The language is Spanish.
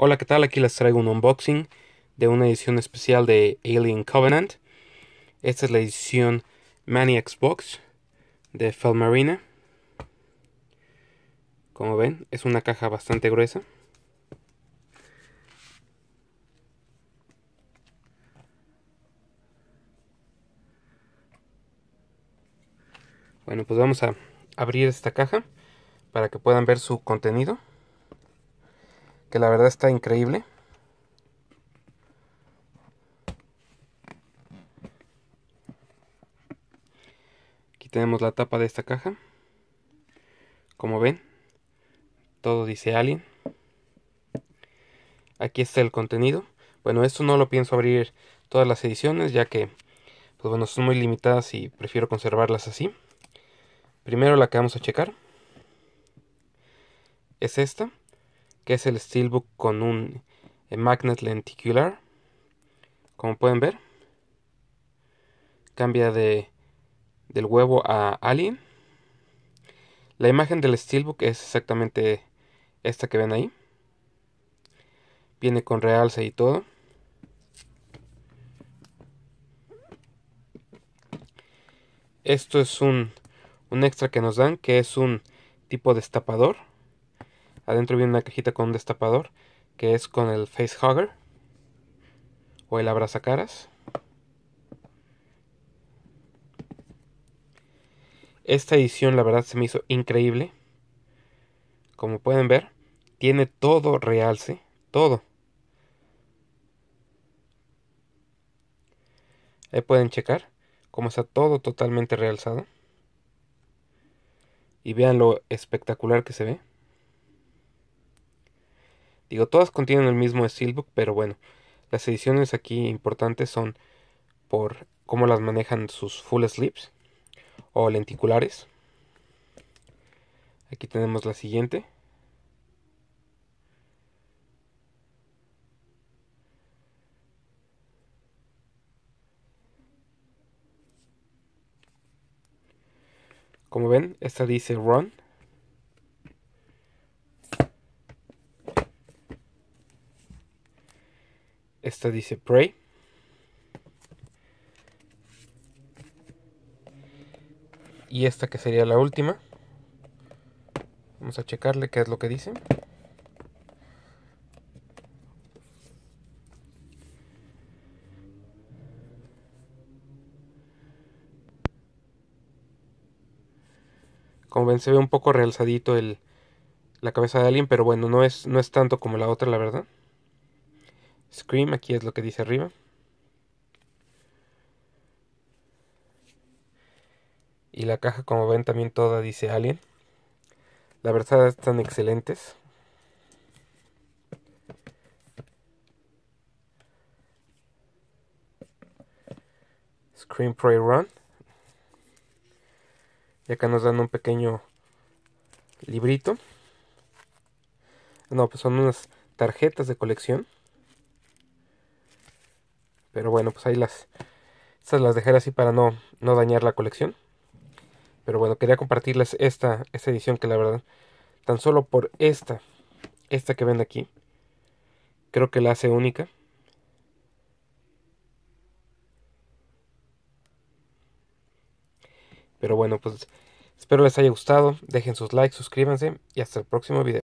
Hola, ¿qué tal? Aquí les traigo un unboxing de una edición especial de Alien Covenant. Esta es la edición Mani Xbox de Felmarina. Como ven, es una caja bastante gruesa. Bueno, pues vamos a abrir esta caja para que puedan ver su contenido que la verdad está increíble. Aquí tenemos la tapa de esta caja. Como ven, todo dice Alien. Aquí está el contenido. Bueno, esto no lo pienso abrir todas las ediciones, ya que pues bueno, son muy limitadas y prefiero conservarlas así. Primero la que vamos a checar es esta que es el Steelbook con un eh, magnet lenticular. Como pueden ver, cambia de del huevo a Alien. La imagen del Steelbook es exactamente esta que ven ahí. Viene con realce y todo. Esto es un, extra que nos dan, que es un tipo de destapador. Adentro viene una cajita con un destapador, que es con el Face Hugger o el abrazacaras. Esta edición la verdad se me hizo increíble. Como pueden ver, tiene todo realce, todo. Ahí pueden checar cómo está todo totalmente realzado. Y vean lo espectacular que se ve. Digo, todas contienen el mismo Steelbook, pero bueno, las ediciones aquí importantes son por cómo las manejan sus full slips o lenticulares. Aquí tenemos la siguiente. Como ven, esta dice Run Esta dice Pray. Y esta que sería la última. Vamos a checarle qué es lo que dice. Como ven, se ve un poco realzadito el, la cabeza de alguien, pero bueno, no es, no es tanto como la otra, la verdad. Scream, aquí es lo que dice arriba. Y la caja, como ven, también toda dice Alien. La verdad están excelentes. Scream Pray Run. Y acá nos dan un pequeño librito. No, pues son unas tarjetas de colección. Pero bueno, pues ahí las... Estas las dejaré así para no, no dañar la colección. Pero bueno, quería compartirles esta, esta edición que la verdad, tan solo por esta, esta que ven aquí, creo que la hace única. Pero bueno, pues espero les haya gustado. Dejen sus likes, suscríbanse y hasta el próximo video.